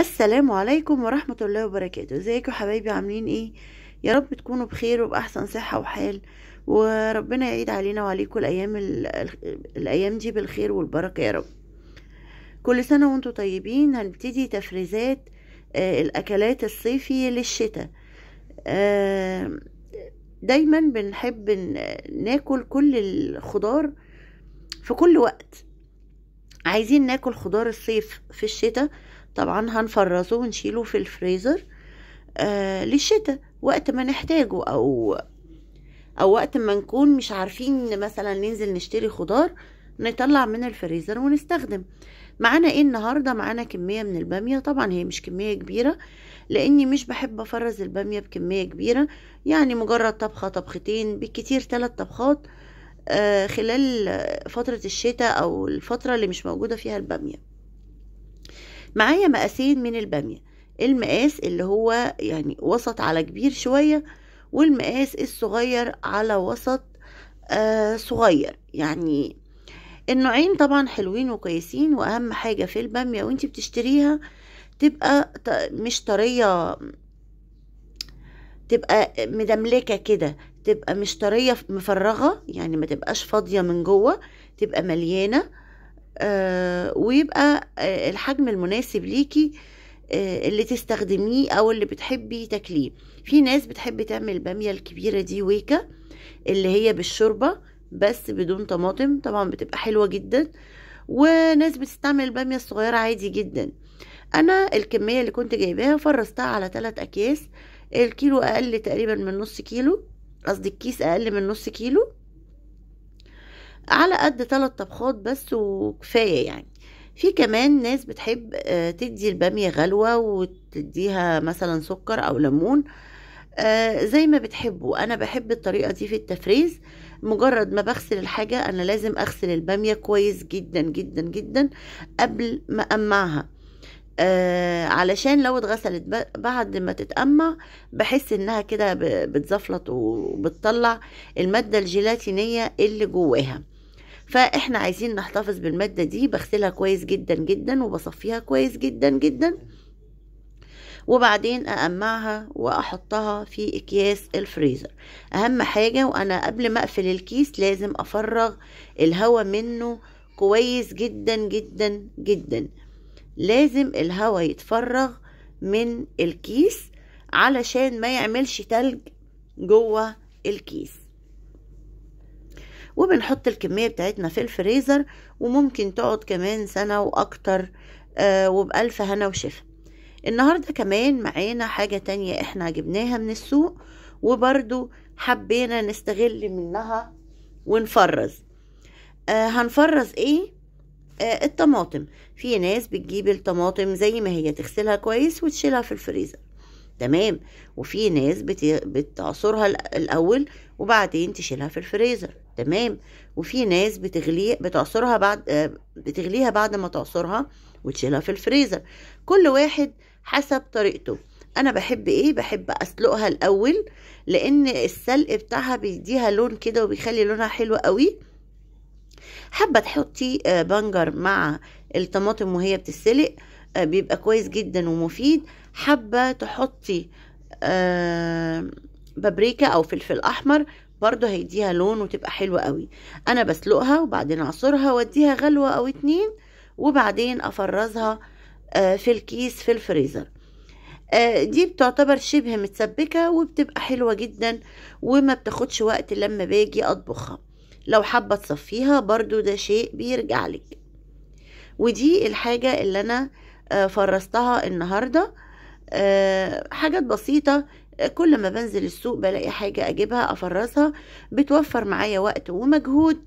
السلام عليكم ورحمة الله وبركاته ازيكم حبايبي عاملين ايه يا رب تكونوا بخير وبأحسن صحة وحال وربنا يعيد علينا وعليكم الأيام, الأيام دي بالخير والبركة يا رب كل سنة وانتم طيبين هنبتدي تفريزات آه، الأكلات الصيفي للشتاء دايما بنحب ناكل كل الخضار في كل وقت عايزين ناكل خضار الصيف في الشتاء طبعا هنفرزه ونشيله في الفريزر آه للشتاء وقت ما نحتاجه او او وقت ما نكون مش عارفين مثلا ننزل نشتري خضار نطلع من الفريزر ونستخدم معانا ايه النهارده معانا كميه من الباميه طبعا هي مش كميه كبيره لاني مش بحب افرز الباميه بكميه كبيره يعني مجرد طبخه طبختين بالكتير ثلاث طبخات آه خلال فتره الشتاء او الفتره اللي مش موجوده فيها الباميه معايا مقاسين من البامية المقاس اللي هو يعني وسط على كبير شوية والمقاس الصغير على وسط آه صغير يعني النوعين طبعا حلوين وكويسين واهم حاجة في البامية وانت بتشتريها تبقى مش طرية تبقى مدملكة كده تبقى مش طرية مفرغة يعني ما تبقاش فاضية من جوه تبقى مليانة آه، ويبقى آه، الحجم المناسب ليكي آه، اللي تستخدميه او اللي بتحبي تاكليه في ناس بتحب تعمل الباميه الكبيره دي ويكا اللي هي بالشوربه بس بدون طماطم طبعا بتبقى حلوه جدا وناس بتستعمل الباميه الصغيره عادي جدا انا الكميه اللي كنت جايباها فرستها على 3 اكياس الكيلو اقل تقريبا من نص كيلو قصدي الكيس اقل من نص كيلو على قد ثلاث طبخات بس وكفاية يعني في كمان ناس بتحب آه، تدي البامية غلوة وتديها مثلا سكر أو ليمون آه، زي ما بتحبوا أنا بحب الطريقة دي في التفريز مجرد ما بغسل الحاجة أنا لازم أغسل البامية كويس جدا جدا جدا قبل ما أمعها آه علشان لو اتغسلت بعد ما تتقمع بحس انها كده بتزفلط وبتطلع المادة الجيلاتينية اللي جواها فاحنا عايزين نحتفظ بالمادة دي بغسلها كويس جدا جدا وبصفيها كويس جدا جدا وبعدين أقمعها وأحطها في أكياس الفريزر أهم حاجة وأنا قبل ما أقفل الكيس لازم أفرغ الهواء منه كويس جدا جدا جدا لازم الهواء يتفرغ من الكيس علشان ما يعملش تلج جوه الكيس وبنحط الكمية بتاعتنا في الفريزر وممكن تقعد كمان سنة وأكتر آه، وبألف هنا وشفا النهاردة كمان معانا حاجة تانية احنا جبناها من السوق وبرضو حبينا نستغل منها ونفرز آه، هنفرز ايه آه، الطماطم في ناس بتجيب الطماطم زي ما هي تغسلها كويس وتشيلها في الفريزر تمام وفي ناس بتعصرها الاول وبعدين تشيلها في الفريزر تمام وفي ناس بتغلي بتعصرها بعد بتغليها بعد ما تعصرها وتشيلها في الفريزر كل واحد حسب طريقته انا بحب ايه بحب اسلقها الاول لان السلق بتاعها بيديها لون كده وبيخلي لونها حلو قوي حابه تحطي آه، بنجر مع الطماطم وهي بتسلق بيبقى كويس جدا ومفيد حابة تحطي آه، بابريكا او فلفل احمر برضو هيديها لون وتبقى حلوة قوي انا بسلقها وبعدين اعصرها واديها غلوة او اتنين وبعدين افرزها آه، في الكيس في الفريزر آه، دي بتعتبر شبه متسبكة وبتبقى حلوة جدا وما بتاخدش وقت لما باجي اطبخها لو حابة تصفيها برضو ده شيء بيرجع لك ودي الحاجة اللي انا آه، فرستها النهارده آه، حاجات بسيطه آه، كل ما بنزل السوق بلاقي حاجه اجيبها افرزها بتوفر معايا وقت ومجهود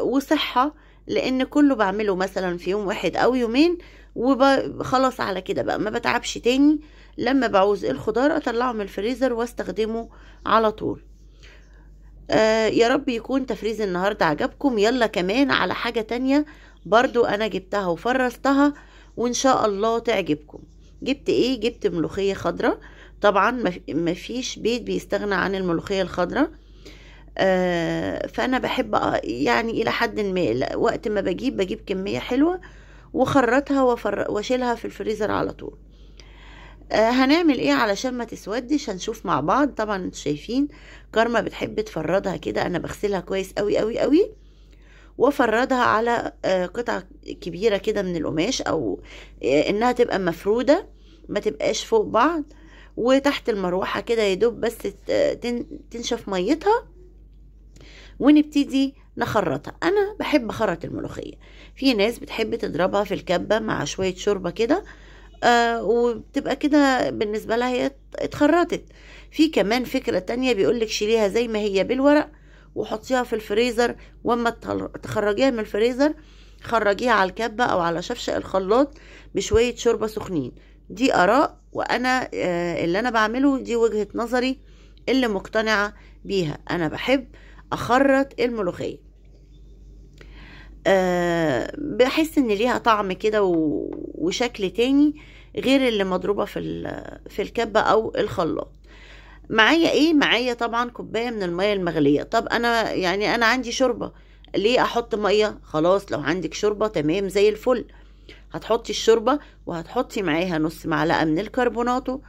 وصحه لان كله بعمله مثلا في يوم واحد او يومين وخلاص على كده بقى ما بتعبش تاني لما بعوز الخضار اطلعه من الفريزر واستخدمه على طول آه يا رب يكون تفريز النهاردة عجبكم يلا كمان على حاجة تانية برضو انا جبتها وفرستها وان شاء الله تعجبكم جبت ايه جبت ملوخيه خضراء طبعا مفيش بيت بيستغنى عن الملوخيه الخضراء آه فانا بحب يعني الى حد ما وقت ما بجيب بجيب كميه حلوه وخرطها واشيلها في الفريزر على طول آه، هنعمل ايه علشان ما تسودش هنشوف مع بعض طبعا شايفين كارما بتحب تفردها كده انا بغسلها كويس قوي قوي قوي وفردها على آه، قطعة كبيرة كده من القماش أو آه، إنها تبقى مفرودة ما تبقاش فوق بعض وتحت المروحة كده يدوب بس آه، تنشف ميتها ونبتدي نخرطها أنا بحب خرط الملوخية في ناس بتحب تضربها في الكبة مع شوية شوربة كده آه وبتبقى كده بالنسبة لها هي اتخرطت في كمان فكرة تانية بيقولك شيليها زي ما هي بالورق وحطيها في الفريزر واما تخرجيها من الفريزر خرجيها على الكبة او على شفشق الخلاط بشوية شوربة سخنين دي اراء وانا آه، اللي انا بعمله دي وجهة نظري اللي مقتنعة بيها انا بحب اخرط الملوخية أه بحس ان ليها طعم كده وشكل تاني غير اللي مضروبه في في الكبه او الخلاط معايا ايه معايا طبعا كوبايه من الميه المغليه طب انا يعني انا عندي شوربه ليه احط ميه خلاص لو عندك شوربه تمام زي الفل هتحطي الشوربه وهتحطي معاها نص معلقه من الكربوناتو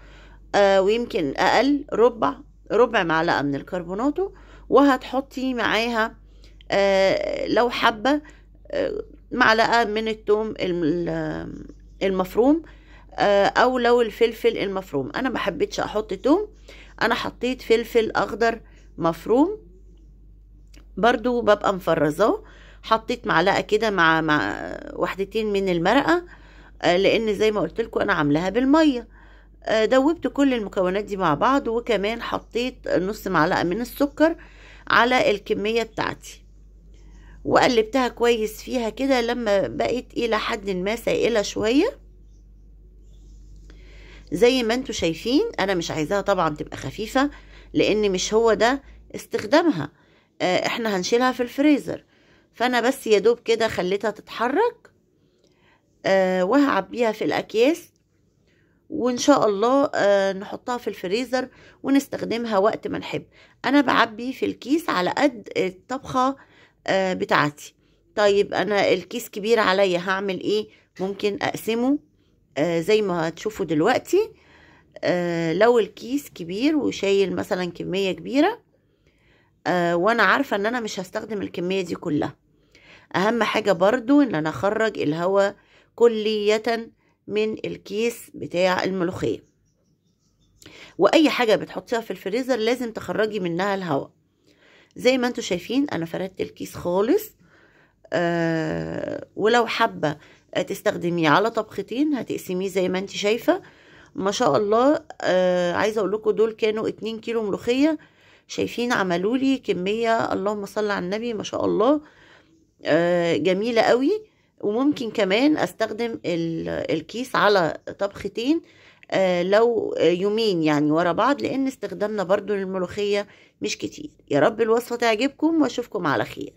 آه ويمكن اقل ربع ربع معلقه من الكربوناتو وهتحطي معاها آه لو حبه آه معلقه من التوم المفروم آه، او لو الفلفل المفروم انا ما حبيتش احط توم انا حطيت فلفل اخضر مفروم برضو ببقى مفرزاه حطيت معلقه كده مع مع وحدتين من المرقه آه، لان زي ما قلت لكم انا عاملاها بالميه آه، دوبت كل المكونات دي مع بعض وكمان حطيت نص معلقه من السكر على الكميه بتاعتي وقلبتها كويس فيها كده لما بقت الى حد ما سائله شويه زي ما انتوا شايفين انا مش عايزاها طبعا تبقى خفيفة لان مش هو ده استخدامها آه، احنا هنشيلها في الفريزر فانا بس يا دوب كده خليتها تتحرك أه وهعبيها في الاكياس وان شاء الله أه نحطها في الفريزر ونستخدمها وقت ما نحب انا بعبي في الكيس على قد الطبخه أه بتاعتي طيب انا الكيس كبير عليا هعمل ايه ممكن اقسمه آه، زي ما هتشوفوا دلوقتي آه لو الكيس كبير وشايل مثلا كمية كبيرة آه وانا عارفة ان انا مش هستخدم الكمية دي كلها اهم حاجة برضو ان انا اخرج الهواء كلية من الكيس بتاع الملوخية واي حاجة بتحطيها في الفريزر لازم تخرجي منها الهواء زي ما انتوا شايفين انا فردت الكيس خالص آه ولو حابة تستخدميه على طبختين هتقسميه زي ما انت شايفه ما شاء الله آه عايزه اقول لكم دول كانوا 2 كيلو ملوخيه شايفين عملوا لي كميه اللهم صل على النبي ما شاء الله آه جميله قوي وممكن كمان استخدم الكيس على طبختين آه لو يومين يعني ورا بعض لان استخدامنا برضو للملوخيه مش كتير يا رب الوصفه تعجبكم واشوفكم على خير